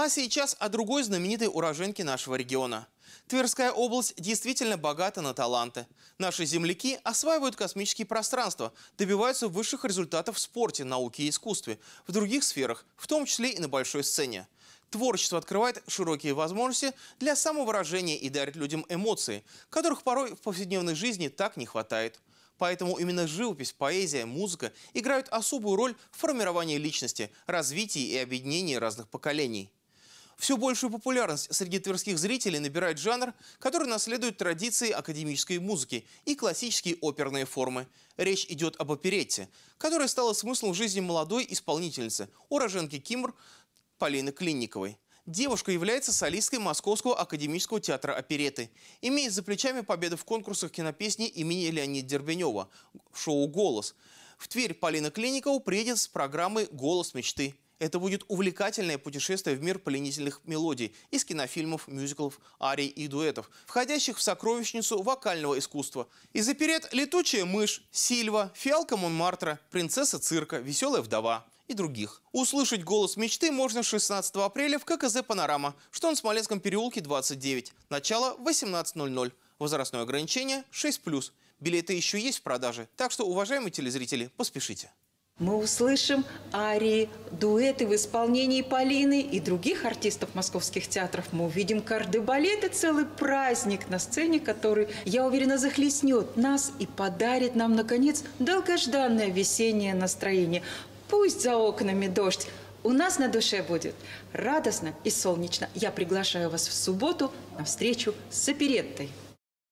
А сейчас о другой знаменитой уроженке нашего региона. Тверская область действительно богата на таланты. Наши земляки осваивают космические пространства, добиваются высших результатов в спорте, науке и искусстве, в других сферах, в том числе и на большой сцене. Творчество открывает широкие возможности для самовыражения и дарит людям эмоции, которых порой в повседневной жизни так не хватает. Поэтому именно живопись, поэзия, музыка играют особую роль в формировании личности, развитии и объединении разных поколений. Все большую популярность среди тверских зрителей набирает жанр, который наследует традиции академической музыки и классические оперные формы. Речь идет об оперетте, которая стала смыслом жизни молодой исполнительницы, уроженки Кимр Полины Клинниковой. Девушка является солисткой Московского академического театра опереты. Имеет за плечами победы в конкурсах кинопесни имени Леонида Дербенева в шоу «Голос». В Тверь Полина Клинникова приедет с программой «Голос мечты». Это будет увлекательное путешествие в мир пленительных мелодий из кинофильмов, мюзиклов, арий и дуэтов, входящих в сокровищницу вокального искусства. Из оперет «Летучая мышь», «Сильва», «Фиалка Монмартра», «Принцесса цирка», «Веселая вдова» и других. Услышать «Голос мечты» можно 16 апреля в ККЗ «Панорама», что он в Смоленском переулке 29. Начало 18.00. Возрастное ограничение 6+. Билеты еще есть в продаже, так что, уважаемые телезрители, поспешите мы услышим арии, дуэты в исполнении Полины и других артистов московских театров. Мы увидим кардебалет и целый праздник на сцене, который, я уверена, захлестнет нас и подарит нам, наконец, долгожданное весеннее настроение. Пусть за окнами дождь, у нас на душе будет радостно и солнечно. Я приглашаю вас в субботу на встречу с опереттой.